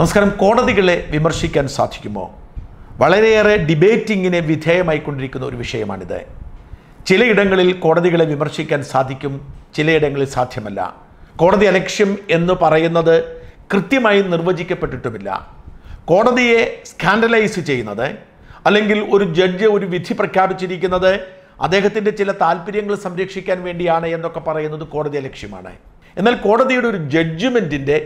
നമസ്കാരം കോടതികളെ വിമർശിക്കാൻ സാധിക്കുമോ വളരെയേറെ ഡിബേറ്റിങ്ങിന് കൊണ്ടിരിക്കുന്ന ഒരു വിഷയമാണിത് ചിലയിടങ്ങളിൽ കോടതികളെ വിമർശിക്കാൻ സാധിക്കും ചിലയിടങ്ങളിൽ സാധ്യമല്ല കോടതി അലക്ഷ്യം എന്ന് പറയുന്നത് കൃത്യമായി നിർവചിക്കപ്പെട്ടിട്ടുമില്ല കോടതിയെ സ്കാൻഡലൈസ് ചെയ്യുന്നത് അല്ലെങ്കിൽ ഒരു ജഡ്ജ് ഒരു വിധി പ്രഖ്യാപിച്ചിരിക്കുന്നത് അദ്ദേഹത്തിൻ്റെ ചില താല്പര്യങ്ങൾ സംരക്ഷിക്കാൻ വേണ്ടിയാണ് എന്നൊക്കെ പറയുന്നത് കോടതി ലക്ഷ്യമാണ് എന്നാൽ കോടതിയുടെ ഒരു ജഡ്ജ്മെൻറ്റിൻ്റെ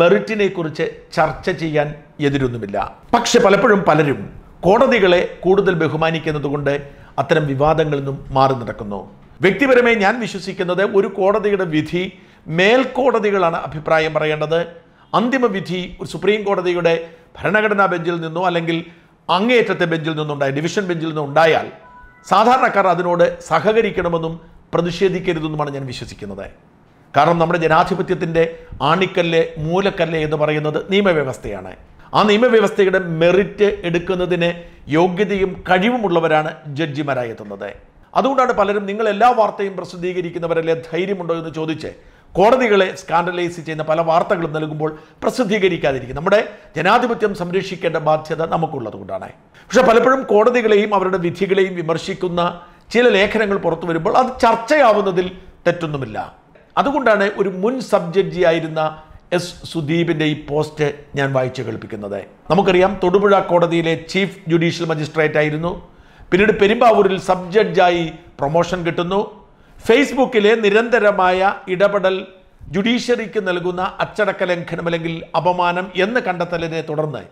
മെറിറ്റിനെക്കുറിച്ച് ചർച്ച ചെയ്യാൻ എതിരൊന്നുമില്ല പക്ഷെ പലപ്പോഴും പലരും കോടതികളെ കൂടുതൽ ബഹുമാനിക്കുന്നതുകൊണ്ട് അത്തരം വിവാദങ്ങളിൽ നിന്നും മാറി നടക്കുന്നു വ്യക്തിപരമായി ഞാൻ വിശ്വസിക്കുന്നത് ഒരു കോടതിയുടെ വിധി മേൽക്കോടതികളാണ് അഭിപ്രായം പറയേണ്ടത് അന്തിമ വിധി ഒരു സുപ്രീം കോടതിയുടെ ഭരണഘടനാ ബെഞ്ചിൽ നിന്നോ അല്ലെങ്കിൽ അങ്ങേയറ്റത്തെ ബെഞ്ചിൽ നിന്നുണ്ടായ ഡിവിഷൻ ബെഞ്ചിൽ ഉണ്ടായാൽ സാധാരണക്കാർ അതിനോട് സഹകരിക്കണമെന്നും പ്രതിഷേധിക്കരുതെന്നുമാണ് ഞാൻ വിശ്വസിക്കുന്നത് കാരണം നമ്മുടെ ജനാധിപത്യത്തിൻ്റെ ആണിക്കല്ല് മൂലക്കല്ല് എന്ന് പറയുന്നത് നിയമവ്യവസ്ഥയാണ് ആ നിയമവ്യവസ്ഥയുടെ മെറിറ്റ് എടുക്കുന്നതിന് യോഗ്യതയും കഴിവുമുള്ളവരാണ് ജഡ്ജിമാരായെത്തുന്നത് അതുകൊണ്ടാണ് പലരും നിങ്ങൾ എല്ലാ വാർത്തയും പ്രസിദ്ധീകരിക്കുന്നവരല്ലേ ധൈര്യമുണ്ടോ എന്ന് ചോദിച്ച് കോടതികളെ സ്കാൻഡലൈസ് ചെയ്യുന്ന പല വാർത്തകളും നൽകുമ്പോൾ പ്രസിദ്ധീകരിക്കാതിരിക്കും നമ്മുടെ ജനാധിപത്യം സംരക്ഷിക്കേണ്ട ബാധ്യത നമുക്കുള്ളത് കൊണ്ടാണ് പക്ഷെ പലപ്പോഴും കോടതികളെയും അവരുടെ വിധികളെയും വിമർശിക്കുന്ന ചില ലേഖനങ്ങൾ പുറത്തു വരുമ്പോൾ അത് ചർച്ചയാവുന്നതിൽ തെറ്റൊന്നുമില്ല അതുകൊണ്ടാണ് ഒരു മുൻ സബ് ജഡ്ജിയായിരുന്ന എസ് സുദീപിൻ്റെ ഈ പോസ്റ്റ് ഞാൻ വായിച്ചു കേൾപ്പിക്കുന്നത് നമുക്കറിയാം തൊടുപുഴ കോടതിയിലെ ചീഫ് ജുഡീഷ്യൽ മജിസ്ട്രേറ്റ് ആയിരുന്നു പിന്നീട് പെരുമ്പാവൂരിൽ സബ് ജഡ്ജായി പ്രൊമോഷൻ കിട്ടുന്നു ഫേസ്ബുക്കിലെ നിരന്തരമായ ഇടപെടൽ ജുഡീഷ്യറിക്ക് നൽകുന്ന അച്ചടക്ക ലംഘനം അല്ലെങ്കിൽ അപമാനം എന്ന് കണ്ടെത്തലിനെ തുടർന്ന്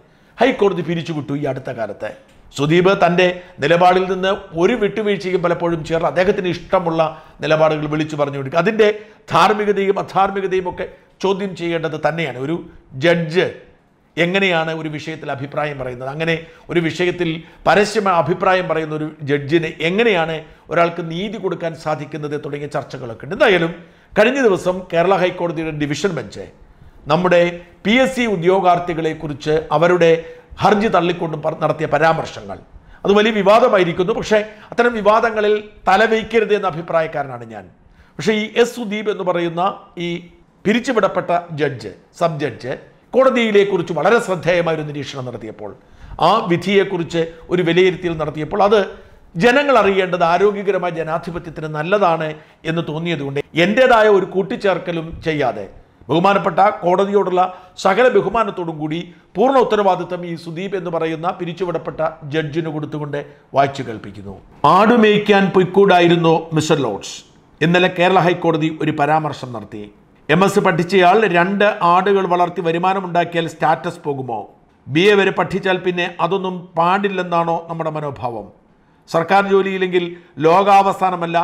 ഹൈക്കോടതി പിരിച്ചുവിട്ടു ഈ അടുത്ത കാലത്ത് സുദീപ് തൻ്റെ നിലപാടിൽ നിന്ന് ഒരു വിട്ടുവീഴ്ചയും പലപ്പോഴും ചേർന്ന് അദ്ദേഹത്തിന് ഇഷ്ടമുള്ള നിലപാടുകൾ വിളിച്ചു പറഞ്ഞു കൊടുക്കുക അതിൻ്റെ ധാർമ്മികതയും അധാർമികതയും ഒക്കെ ചോദ്യം ചെയ്യേണ്ടത് തന്നെയാണ് ഒരു ജഡ്ജ് എങ്ങനെയാണ് ഒരു വിഷയത്തിൽ അഭിപ്രായം പറയുന്നത് അങ്ങനെ ഒരു വിഷയത്തിൽ പരസ്യമായ അഭിപ്രായം പറയുന്ന ഒരു ജഡ്ജിന് എങ്ങനെയാണ് ഒരാൾക്ക് നീതി കൊടുക്കാൻ സാധിക്കുന്നത് തുടങ്ങിയ ചർച്ചകളൊക്കെ ഉണ്ട് എന്തായാലും കഴിഞ്ഞ ദിവസം കേരള ഹൈക്കോടതിയുടെ ഡിവിഷൻ ബെഞ്ച് നമ്മുടെ പി എസ് സി ഉദ്യോഗാർത്ഥികളെക്കുറിച്ച് അവരുടെ ഹർജി തള്ളിക്കൊണ്ട് നടത്തിയ പരാമർശങ്ങൾ അത് വലിയ വിവാദമായിരിക്കുന്നു പക്ഷേ അത്തരം വിവാദങ്ങളിൽ തലവയ്ക്കരുത് എന്ന അഭിപ്രായക്കാരനാണ് ഞാൻ പക്ഷേ ഈ എസ് സുദീപ് എന്ന് പറയുന്ന ഈ പിരിച്ചുവിടപ്പെട്ട ജഡ്ജ് സബ് ജഡ്ജ് കോടതിയിലെക്കുറിച്ച് വളരെ ശ്രദ്ധേയമായ ഒരു നിരീക്ഷണം നടത്തിയപ്പോൾ ആ വിധിയെക്കുറിച്ച് ഒരു വിലയിരുത്തൽ നടത്തിയപ്പോൾ അത് ജനങ്ങൾ അറിയേണ്ടത് ആരോഗ്യകരമായ ജനാധിപത്യത്തിന് നല്ലതാണ് എന്ന് തോന്നിയതുകൊണ്ട് എൻ്റേതായ ഒരു കൂട്ടിച്ചേർക്കലും ചെയ്യാതെ ബഹുമാനപ്പെട്ട കോടതിയോടുള്ള സകല ബഹുമാനത്തോടും കൂടി പൂർണ്ണ ഉത്തരവാദിത്തം ഈ സുദീപ് എന്ന് പറയുന്ന പിരിച്ചുവിടപ്പെട്ട ജഡ്ജിന് കൊടുത്തുകൊണ്ട് വായിച്ചു കേൾപ്പിക്കുന്നു ആടുമേയ്ക്കാൻ പൊയ്ക്കൂടായിരുന്നു മിസ്റ്റർ ലോഡ്സ് ഇന്നലെ കേരള ഹൈക്കോടതി ഒരു പരാമർശം നടത്തി എം എസ് പഠിച്ചയാൾ രണ്ട് ആടുകൾ വളർത്തി വരുമാനമുണ്ടാക്കിയാൽ സ്റ്റാറ്റസ് പോകുമോ ബി എ വരെ പഠിച്ചാൽ പിന്നെ അതൊന്നും പാടില്ലെന്നാണോ നമ്മുടെ മനോഭാവം സർക്കാർ ജോലിയില്ലെങ്കിൽ ലോകാവസാനമല്ല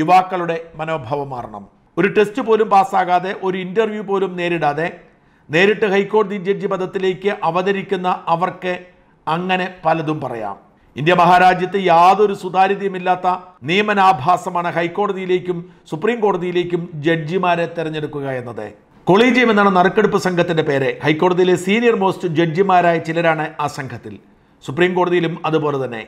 യുവാക്കളുടെ മനോഭാവം മാറണം ഒരു ടെസ്റ്റ് പോലും പാസ്സാകാതെ ഒരു ഇൻ്റർവ്യൂ പോലും നേരിടാതെ നേരിട്ട് ഹൈക്കോടതി ജഡ്ജി പദത്തിലേക്ക് അവതരിക്കുന്ന അവർക്ക് അങ്ങനെ പലതും പറയാം ഇന്ത്യ മഹാരാജ്യത്ത് യാതൊരു സുതാര്യതയുമില്ലാത്ത നിയമനാഭാസമാണ് ഹൈക്കോടതിയിലേക്കും സുപ്രീം കോടതിയിലേക്കും ജഡ്ജിമാരെ തെരഞ്ഞെടുക്കുക എന്നത് കൊളീജിയം എന്നാണ് നറുക്കെടുപ്പ് സംഘത്തിന്റെ പേര് ഹൈക്കോടതിയിലെ സീനിയർ മോസ്റ്റ് ജഡ്ജിമാരായ ചിലരാണ് ആ സംഘത്തിൽ സുപ്രീം കോടതിയിലും അതുപോലെ തന്നെ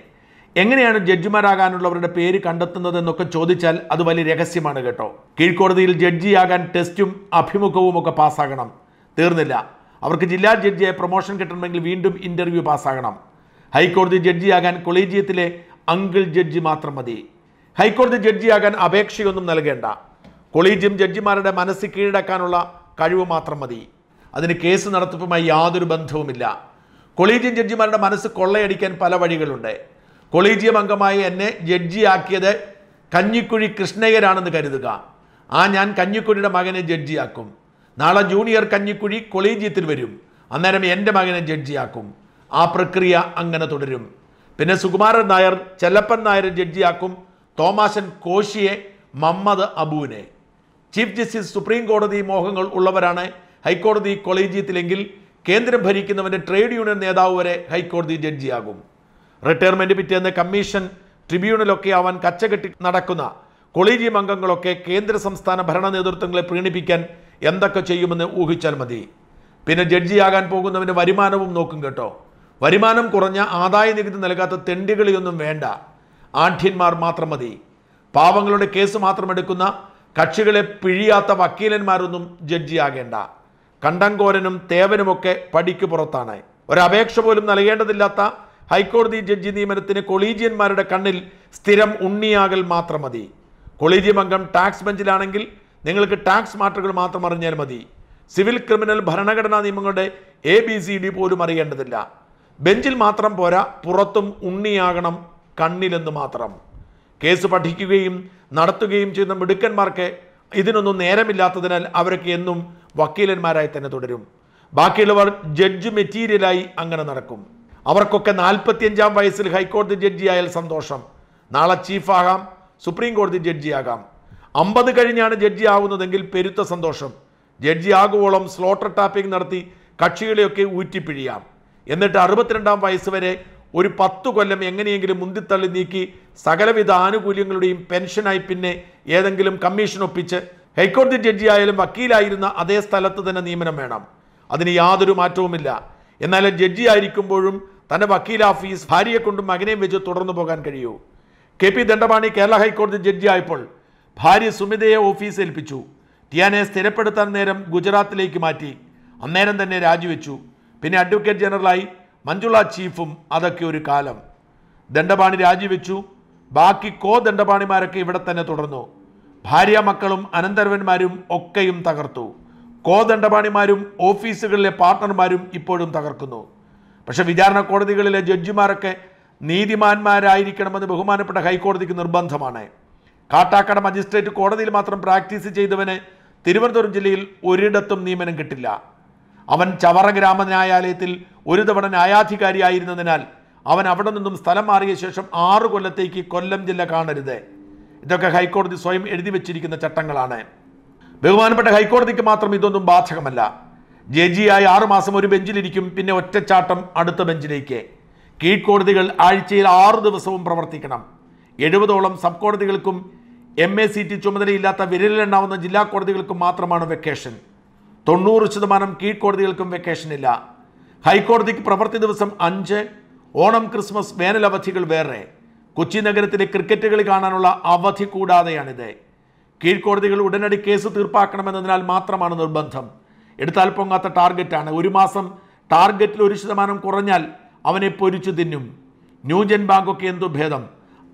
എങ്ങനെയാണ് ജഡ്ജിമാരാകാനുള്ളവരുടെ പേര് കണ്ടെത്തുന്നതെന്നൊക്കെ ചോദിച്ചാൽ അത് വലിയ രഹസ്യമാണ് കേട്ടോ കീഴ്ക്കോടതിയിൽ ജഡ്ജിയാകാൻ ടെസ്റ്റും അഭിമുഖവും ഒക്കെ പാസ്സാകണം തീർന്നില്ല അവർക്ക് ജില്ലാ ജഡ്ജിയെ പ്രൊമോഷൻ കിട്ടണമെങ്കിൽ വീണ്ടും ഇന്റർവ്യൂ പാസ്സാകണം ഹൈക്കോടതി ജഡ്ജിയാകാൻ കൊളീജിയത്തിലെ അങ്കിൾ ജഡ്ജി മാത്രം മതി ഹൈക്കോടതി ജഡ്ജിയാകാൻ അപേക്ഷയൊന്നും നൽകേണ്ട കൊളീജിയം ജഡ്ജിമാരുടെ മനസ്സ് കീഴടക്കാനുള്ള കഴിവ് മാത്രം മതി അതിന് കേസ് നടത്തിപ്പുമായി യാതൊരു ബന്ധവുമില്ല കൊളീജിയം ജഡ്ജിമാരുടെ മനസ്സ് കൊള്ളയടിക്കാൻ പല വഴികളുണ്ട് കൊളീജിയം അംഗമായി എന്നെ ജഡ്ജിയാക്കിയത് കഞ്ഞിക്കുഴി കൃഷ്ണയ്യരാണെന്ന് കരുതുക ആ ഞാൻ കഞ്ഞിക്കുഴിയുടെ മകനെ ജഡ്ജിയാക്കും നാളെ ജൂനിയർ കഞ്ഞിക്കുഴി കൊളീജിയത്തിൽ വരും അന്നേരം എൻ്റെ മകനെ ജഡ്ജിയാക്കും ആ പ്രക്രിയ അങ്ങനെ തുടരും പിന്നെ സുകുമാരൻ നായർ ചെല്ലപ്പൻ നായർ ജഡ്ജിയാക്കും തോമാശൻ കോശിയെ മമ്മദ് അബുവിനെ ചീഫ് ജസ്റ്റിസ് സുപ്രീം കോടതി മോഹങ്ങൾ ഉള്ളവരാണ് ഹൈക്കോടതി കൊളീജിയത്തിലെങ്കിൽ കേന്ദ്രം ഭരിക്കുന്നവൻ്റെ ട്രേഡ് യൂണിയൻ നേതാവ് വരെ ഹൈക്കോടതി ജഡ്ജിയാകും റിട്ടയർമെന്റ് പിറ്റേന്ന് കമ്മീഷൻ ട്രിബ്യൂണലൊക്കെ ആവാൻ കച്ചകെട്ടി നടക്കുന്ന കൊളീജിയം അംഗങ്ങളൊക്കെ കേന്ദ്ര സംസ്ഥാന ഭരണ നേതൃത്വങ്ങളെ പ്രീണിപ്പിക്കാൻ എന്തൊക്കെ ചെയ്യുമെന്ന് ഊഹിച്ചാൽ മതി പിന്നെ ജഡ്ജിയാകാൻ പോകുന്നവന് വരുമാനവും നോക്കും കേട്ടോ വരുമാനം കുറഞ്ഞ ആദായ നികുതി നൽകാത്ത തെണ്ടികളിയൊന്നും വേണ്ട ആഠ്യന്മാർ മാത്രം മതി പാവങ്ങളുടെ കേസ് മാത്രം എടുക്കുന്ന കക്ഷികളെ പിഴിയാത്ത വക്കീലന്മാരൊന്നും ജഡ്ജിയാകേണ്ട കണ്ടങ്കോരനും തേവനുമൊക്കെ പടിക്ക് പുറത്താണ് ഒരപേക്ഷ പോലും നൽകേണ്ടതില്ലാത്ത ഹൈക്കോടതി ജഡ്ജി നിയമനത്തിന് കൊളീജിയന്മാരുടെ കണ്ണിൽ സ്ഥിരം ഉണ്ണിയാകൽ മാത്രം മതി കൊളീജിയം അംഗം ടാക്സ് ബെഞ്ചിലാണെങ്കിൽ നിങ്ങൾക്ക് ടാക്സ് മാറ്ററുകൾ മാത്രം അറിഞ്ഞാൽ മതി സിവിൽ ക്രിമിനൽ ഭരണഘടനാ നിയമങ്ങളുടെ എ ബി സി ഡി പോലും അറിയേണ്ടതില്ല ബെഞ്ചിൽ മാത്രം പോരാ പുറത്തും ഉണ്ണിയാകണം കണ്ണിലെന്ന് മാത്രം കേസ് പഠിക്കുകയും നടത്തുകയും ചെയ്യുന്ന മിടുക്കന്മാർക്ക് ഇതിനൊന്നും നേരമില്ലാത്തതിനാൽ അവരൊക്കെ എന്നും വക്കീലന്മാരായി തന്നെ തുടരും ബാക്കിയുള്ളവർ ജഡ്ജ് മെറ്റീരിയലായി അങ്ങനെ നടക്കും അവർക്കൊക്കെ നാൽപ്പത്തിയഞ്ചാം വയസ്സിൽ ഹൈക്കോടതി ജഡ്ജിയായാൽ സന്തോഷം നാളെ ചീഫാകാം സുപ്രീം കോടതി ജഡ്ജിയാകാം അമ്പത് കഴിഞ്ഞാണ് ജഡ്ജി ആവുന്നതെങ്കിൽ പെരുത്ത സന്തോഷം ജഡ്ജി ആകുവോളം സ്ലോട്ടർ ടാപ്പിംഗ് നടത്തി കക്ഷികളെയൊക്കെ ഊറ്റിപ്പിഴിയാം എന്നിട്ട് അറുപത്തിരണ്ടാം വയസ്സ് വരെ ഒരു പത്ത് കൊല്ലം എങ്ങനെയെങ്കിലും മുന്തിത്തള്ളി നീക്കി സകലവിധ ആനുകൂല്യങ്ങളുടെയും പെൻഷനായി പിന്നെ ഏതെങ്കിലും കമ്മീഷൻ ഒപ്പിച്ച് ഹൈക്കോടതി ജഡ്ജിയായാലും വക്കീലായിരുന്ന അതേ സ്ഥലത്ത് തന്നെ നിയമനം വേണം അതിന് യാതൊരു മാറ്റവുമില്ല എന്നാൽ ജഡ്ജി ആയിരിക്കുമ്പോഴും തൻ്റെ വക്കീലാഫീസ് ഭാര്യയെ കൊണ്ടും മകനെയും വെച്ച് തുടർന്നു പോകാൻ കഴിയൂ കെ പി ദണ്ഡപാണി കേരള ഹൈക്കോടതി ജഡ്ജി ആയപ്പോൾ ഭാര്യ സുമിതയെ ഓഫീസ് ഏൽപ്പിച്ചു ടിയാനെ സ്ഥിരപ്പെടുത്താൻ നേരം ഗുജറാത്തിലേക്ക് മാറ്റി അന്നേരം തന്നെ രാജിവെച്ചു പിന്നെ അഡ്വക്കേറ്റ് ജനറലായി മഞ്ജുള ചീഫും അതൊക്കെ ഒരു കാലം ദണ്ഡപാണി രാജിവെച്ചു ബാക്കി കോ ദണ്ഡപാണിമാരൊക്കെ ഇവിടെ തന്നെ തുടർന്നു ഭാര്യ മക്കളും അനന്തരവന്മാരും ഒക്കെയും തകർത്തു കോദണ്ഡപാണിമാരും ഓഫീസുകളിലെ പാർട്ണർമാരും ഇപ്പോഴും തകർക്കുന്നു പക്ഷേ വിചാരണ കോടതികളിലെ ജഡ്ജിമാരൊക്കെ നീതിമാന്മാരായിരിക്കണമെന്ന് ബഹുമാനപ്പെട്ട ഹൈക്കോടതിക്ക് നിർബന്ധമാണ് കാട്ടാക്കട മജിസ്ട്രേറ്റ് കോടതിയിൽ മാത്രം പ്രാക്ടീസ് ചെയ്തവന് തിരുവനന്തപുരം ജില്ലയിൽ ഒരിടത്തും നിയമനം കിട്ടില്ല അവൻ ചവറ ഗ്രാമ ന്യായാലയത്തിൽ ഒരു തവണ ന്യായാധികാരിയായിരുന്നതിനാൽ അവൻ അവിടെ നിന്നും സ്ഥലം മാറിയ ശേഷം ആറു കൊല്ലത്തേക്ക് കൊല്ലം ജില്ല കാണരുത് ഇതൊക്കെ ഹൈക്കോടതി സ്വയം എഴുതി വച്ചിരിക്കുന്ന ചട്ടങ്ങളാണ് ബഹുമാനപ്പെട്ട ഹൈക്കോടതിക്ക് മാത്രം ഇതൊന്നും ബാധകമല്ല ജഡ്ജിയായി ആറുമാസം ഒരു ബെഞ്ചിലിരിക്കും പിന്നെ ഒറ്റച്ചാട്ടം അടുത്ത ബെഞ്ചിലേക്ക് കീഴ്ക്കോടതികൾ ആഴ്ചയിൽ ആറു ദിവസവും പ്രവർത്തിക്കണം എഴുപതോളം സബ് കോടതികൾക്കും എം എ സി ടി ചുമതലയില്ലാത്ത വിരലിലെണ്ണാവുന്ന ജില്ലാ കോടതികൾക്കും മാത്രമാണ് വെക്കേഷൻ തൊണ്ണൂറ് ശതമാനം കീഴ്ക്കോടതികൾക്കും വെക്കേഷൻ ഇല്ല ഹൈക്കോടതിക്ക് പ്രവൃത്തി ദിവസം അഞ്ച് ഓണം ക്രിസ്മസ് വേനൽ അവധികൾ വേറെ കൊച്ചി നഗരത്തിലെ ക്രിക്കറ്റുകൾ കാണാനുള്ള അവധി കൂടാതെയാണിത് കീഴ്ക്കോടതികൾ ഉടനടി കേസ് തീർപ്പാക്കണമെന്നതിനാൽ മാത്രമാണ് നിർബന്ധം എടുത്താൽ പൊങ്ങാത്ത ടാർഗറ്റാണ് ഒരു മാസം ടാർഗറ്റിൽ ഒരു ശതമാനം കുറഞ്ഞാൽ അവനെ പൊരിച്ചു തിന്നും ന്യൂജൻ ബാങ്കൊക്കെ എന്തു ഭേദം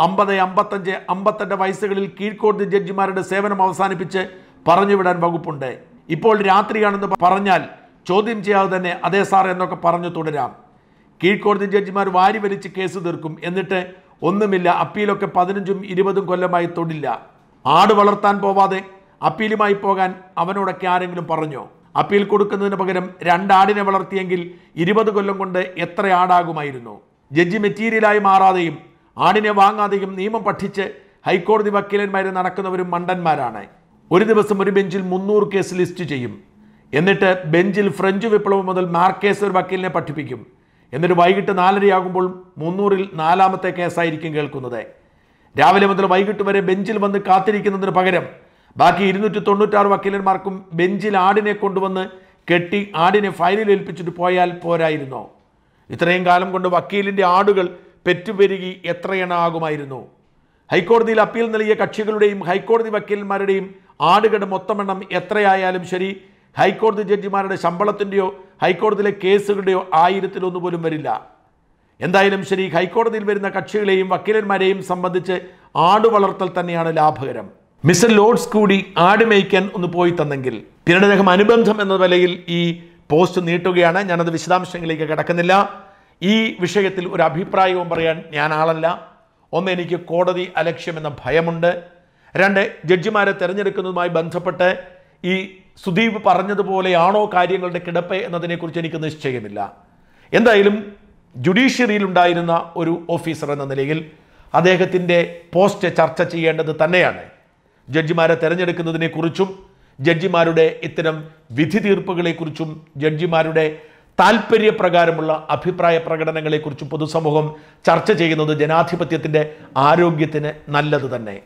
അമ്പത് അമ്പത്തഞ്ച് അമ്പത്തെട്ട് വയസ്സുകളിൽ കീഴ്ക്കോടതി ജഡ്ജിമാരുടെ സേവനം അവസാനിപ്പിച്ച് പറഞ്ഞുവിടാൻ വകുപ്പുണ്ട് ഇപ്പോൾ രാത്രിയാണെന്ന് പറഞ്ഞാൽ ചോദ്യം ചെയ്യാതെ തന്നെ അതേ സാർ എന്നൊക്കെ പറഞ്ഞു തുടരാം കീഴ്ക്കോടതി ജഡ്ജിമാർ വാരി വലിച്ച് കേസ് തീർക്കും എന്നിട്ട് ഒന്നുമില്ല അപ്പീലൊക്കെ പതിനഞ്ചും ഇരുപതും കൊല്ലമായി തൊടില്ല ആട് വളർത്താൻ പോവാതെ അപ്പീലുമായി പോകാൻ അവനോടൊക്കെ ആരെങ്കിലും പറഞ്ഞോ അപ്പീൽ കൊടുക്കുന്നതിന് പകരം രണ്ടാടിനെ വളർത്തിയെങ്കിൽ ഇരുപത് കൊല്ലം കൊണ്ട് എത്ര ആടാകുമായിരുന്നു ജഡ്ജി മെറ്റീരിയലായി മാറാതെയും ആടിനെ വാങ്ങാതെയും നിയമം പഠിച്ച് ഹൈക്കോടതി വക്കീലന്മാരെ നടക്കുന്നവരും മണ്ടന്മാരാണ് ഒരു ദിവസം ഒരു ബെഞ്ചിൽ മുന്നൂറ് കേസ് ലിസ്റ്റ് ചെയ്യും എന്നിട്ട് ബെഞ്ചിൽ ഫ്രഞ്ച് വിപ്ലവം മുതൽ മാർക്കേസ് ഒരു വക്കീലിനെ പഠിപ്പിക്കും എന്നിട്ട് വൈകിട്ട് നാലരയാകുമ്പോൾ മുന്നൂറിൽ നാലാമത്തെ കേസായിരിക്കും കേൾക്കുന്നത് രാവിലെ മുതൽ വൈകിട്ട് വരെ ബെഞ്ചിൽ വന്ന് കാത്തിരിക്കുന്നതിന് പകരം ബാക്കി ഇരുന്നൂറ്റി തൊണ്ണൂറ്റാറ് വക്കീലന്മാർക്കും ബെഞ്ചിൽ ആടിനെ കൊണ്ടുവന്ന് കെട്ടി ആടിനെ ഫയലിൽ ഏൽപ്പിച്ചിട്ട് പോയാൽ പോരായിരുന്നോ ഇത്രയും കാലം കൊണ്ട് വക്കീലിൻ്റെ ആടുകൾ പെറ്റുപെരുകി എത്രയെണ്ണമാകുമായിരുന്നു ഹൈക്കോടതിയിൽ അപ്പീൽ നൽകിയ കക്ഷികളുടെയും ഹൈക്കോടതി വക്കീലന്മാരുടെയും ആടുകളുടെ മൊത്തമെണ്ണം എത്രയായാലും ശരി ഹൈക്കോടതി ജഡ്ജിമാരുടെ ശമ്പളത്തിൻ്റെയോ ഹൈക്കോടതിയിലെ കേസുകളുടെയോ ആയിരത്തിലൊന്നു പോലും വരില്ല എന്തായാലും ശരി ഹൈക്കോടതിയിൽ വരുന്ന കക്ഷികളെയും വക്കീലന്മാരെയും സംബന്ധിച്ച് ആട് വളർത്തൽ തന്നെയാണ് ലാഭകരം മിസ്റ്റർ ലോഡ്സ് കൂടി ആട് മേയ്ക്കാൻ ഒന്ന് പോയി തന്നെങ്കിൽ പിന്നീട് അദ്ദേഹം അനുബന്ധം എന്ന നിലയിൽ ഈ പോസ്റ്റ് നീട്ടുകയാണ് ഞാനത് വിശദാംശങ്ങളിലേക്ക് കിടക്കുന്നില്ല ഈ വിഷയത്തിൽ ഒരു അഭിപ്രായവും പറയാൻ ഞാൻ ആളല്ല ഒന്ന് എനിക്ക് കോടതി അലക്ഷ്യമെന്ന ഭയമുണ്ട് രണ്ട് ജഡ്ജിമാരെ തിരഞ്ഞെടുക്കുന്നതുമായി ബന്ധപ്പെട്ട് ഈ സുദീപ് പറഞ്ഞതുപോലെയാണോ കാര്യങ്ങളുടെ കിടപ്പ് എന്നതിനെക്കുറിച്ച് എനിക്ക് നിശ്ചയമില്ല എന്തായാലും ജുഡീഷ്യറിയിലുണ്ടായിരുന്ന ഉണ്ടായിരുന്ന ഒരു ഓഫീസർ എന്ന നിലയിൽ അദ്ദേഹത്തിൻ്റെ പോസ്റ്റ് ചർച്ച ചെയ്യേണ്ടത് തന്നെയാണ് ജഡ്ജിമാരെ തിരഞ്ഞെടുക്കുന്നതിനെക്കുറിച്ചും ജഡ്ജിമാരുടെ ഇത്തരം വിധി തീർപ്പുകളെക്കുറിച്ചും ജഡ്ജിമാരുടെ താല്പര്യപ്രകാരമുള്ള അഭിപ്രായ പ്രകടനങ്ങളെക്കുറിച്ചും പൊതുസമൂഹം ചർച്ച ചെയ്യുന്നത് ജനാധിപത്യത്തിൻ്റെ ആരോഗ്യത്തിന് നല്ലത് തന്നെ